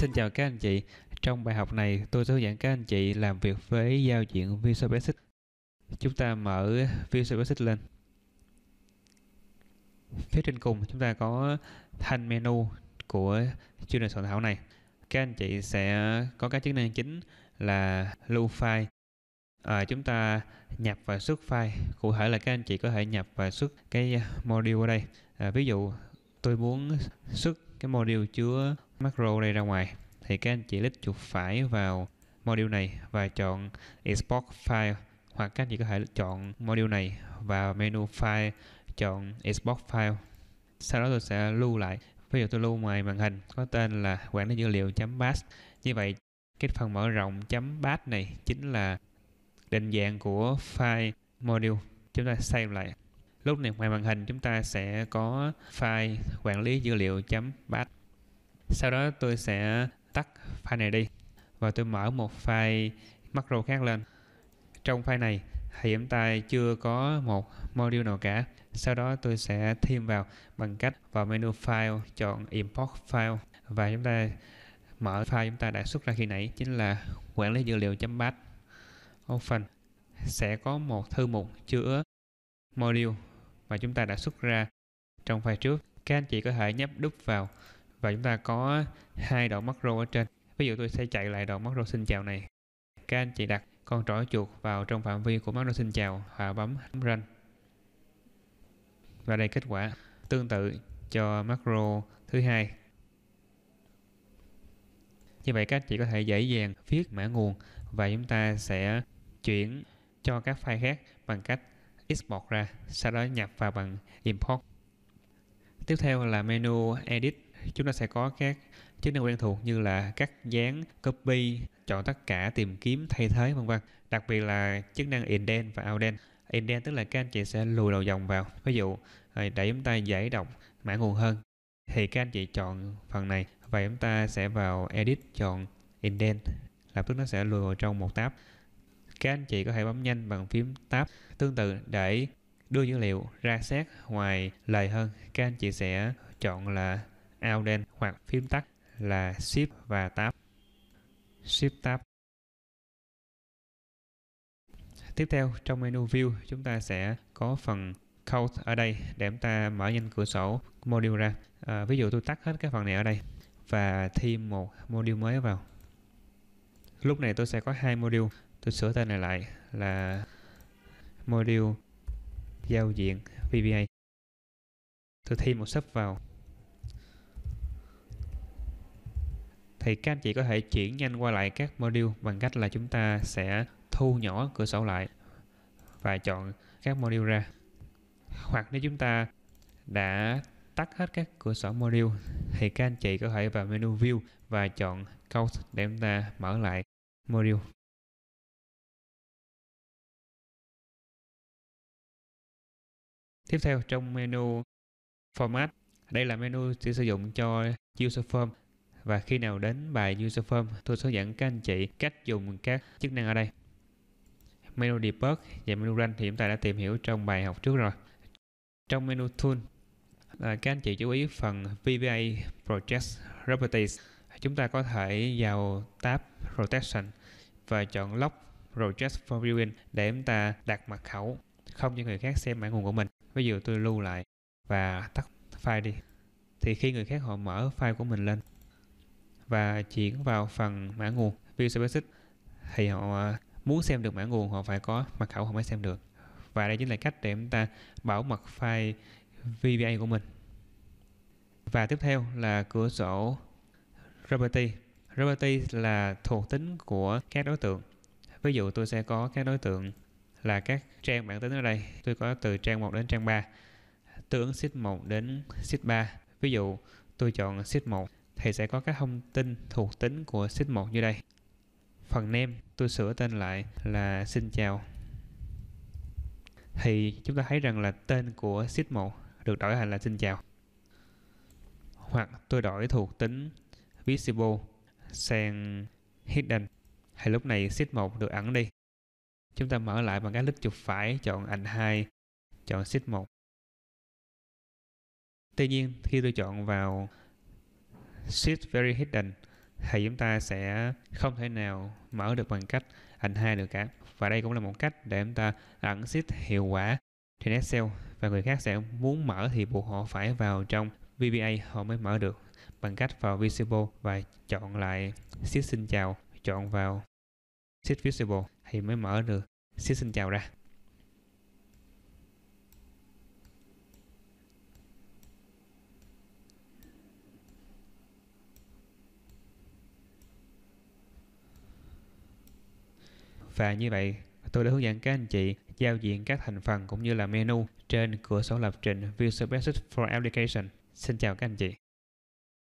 Xin chào các anh chị. Trong bài học này, tôi sẽ hướng dẫn các anh chị làm việc với giao diện Visual Basic. Chúng ta mở Visual Basic lên. Phía trên cùng chúng ta có thanh menu của chương trình soạn thảo này. Các anh chị sẽ có các chức năng chính là lưu file. À, chúng ta nhập và xuất file. Cụ thể là các anh chị có thể nhập và xuất cái module ở đây. À, ví dụ tôi muốn xuất cái module chứa macro đây ra ngoài thì các anh chị click chuột phải vào module này và chọn export file hoặc các anh chị có thể chọn module này và menu file chọn export file sau đó tôi sẽ lưu lại ví dụ tôi lưu ngoài màn hình có tên là quản lý dữ liệu .bas như vậy cái phần mở rộng .bas này chính là định dạng của file module chúng ta save lại lúc này ngoài màn hình chúng ta sẽ có file quản lý dữ liệu .bas sau đó tôi sẽ tắt file này đi và tôi mở một file macro khác lên trong file này hiện tại chưa có một module nào cả sau đó tôi sẽ thêm vào bằng cách vào menu file chọn import file và chúng ta mở file chúng ta đã xuất ra khi nãy chính là quản lý dữ liệu batch open sẽ có một thư mục chứa module mà chúng ta đã xuất ra trong file trước các anh chị có thể nhấp đúp vào và chúng ta có hai đoạn macro ở trên ví dụ tôi sẽ chạy lại đoạn macro xin chào này các anh chị đặt con trỏ chuột vào trong phạm vi của macro xin chào và bấm run và đây kết quả tương tự cho macro thứ hai như vậy các chị có thể dễ dàng viết mã nguồn và chúng ta sẽ chuyển cho các file khác bằng cách export ra, sau đó nhập vào bằng import. Tiếp theo là menu edit chúng ta sẽ có các chức năng quen thuộc như là cắt dán copy chọn tất cả tìm kiếm thay thế vân vân đặc biệt là chức năng indent và outdent indent tức là các anh chị sẽ lùi đầu dòng vào ví dụ ờ, để chúng ta dễ đọc mã nguồn hơn thì các anh chị chọn phần này và chúng ta sẽ vào edit chọn indent lập tức nó sẽ lùi vào trong một tab các anh chị có thể bấm nhanh bằng phím tab tương tự để đưa dữ liệu ra xét ngoài lời hơn các anh chị sẽ chọn là ao đen hoặc phím tắt là Shift và Tab. Shift Tab. Tiếp theo trong menu View chúng ta sẽ có phần Count ở đây để chúng ta mở nhanh cửa sổ module ra. À, ví dụ tôi tắt hết cái phần này ở đây và thêm một module mới vào. Lúc này tôi sẽ có hai module. Tôi sửa tên này lại là module giao diện VBA. Tôi thêm một sub vào thì các anh chị có thể chuyển nhanh qua lại các module bằng cách là chúng ta sẽ thu nhỏ cửa sổ lại và chọn các module ra hoặc nếu chúng ta đã tắt hết các cửa sổ module thì các anh chị có thể vào menu view và chọn count để chúng ta mở lại module Tiếp theo trong menu Format, đây là menu chỉ sử dụng cho user form và khi nào đến bài user form, tôi sẽ dẫn các anh chị cách dùng các chức năng ở đây. Menu Debug và menu Run thì chúng ta đã tìm hiểu trong bài học trước rồi. Trong menu Tool, à, các anh chị chú ý phần VBA Project Properties. Chúng ta có thể vào tab Protection và chọn Lock Project for Viewing để chúng ta đặt mật khẩu không cho người khác xem mã nguồn của mình. Ví dụ tôi lưu lại và tắt file đi. Thì khi người khác họ mở file của mình lên và chuyển vào phần mã nguồn view statistics thì họ à, muốn xem được mã nguồn họ phải có mật khẩu họ mới xem được và đây chính là cách để chúng ta bảo mật file VBA của mình và tiếp theo là cửa sổ Property Property là thuộc tính của các đối tượng ví dụ tôi sẽ có các đối tượng là các trang bản tính ở đây tôi có từ trang 1 đến trang 3 tương ứng sheet 1 đến sheet 3 ví dụ tôi chọn sheet 1 thì sẽ có các thông tin thuộc tính của sheet 1 như đây. Phần name tôi sửa tên lại là xin chào. Thì chúng ta thấy rằng là tên của sheet 1 được đổi thành là xin chào. Hoặc tôi đổi thuộc tính visible sang hidden. Thì lúc này sheet 1 được ẩn đi. Chúng ta mở lại bằng các click chuột phải, chọn ảnh 2, chọn sheet 1. Tuy nhiên khi tôi chọn vào shift very hidden thì chúng ta sẽ không thể nào mở được bằng cách ảnh hai được cả và đây cũng là một cách để chúng ta ẩn shift hiệu quả trên Excel và người khác sẽ muốn mở thì buộc họ phải vào trong VBA họ mới mở được bằng cách vào Visible và chọn lại shift xin chào chọn vào shift visible thì mới mở được shift xin chào ra Và như vậy, tôi đã hướng dẫn các anh chị giao diện các thành phần cũng như là menu trên cửa sổ lập trình Visual Basic for Application. Xin chào các anh chị.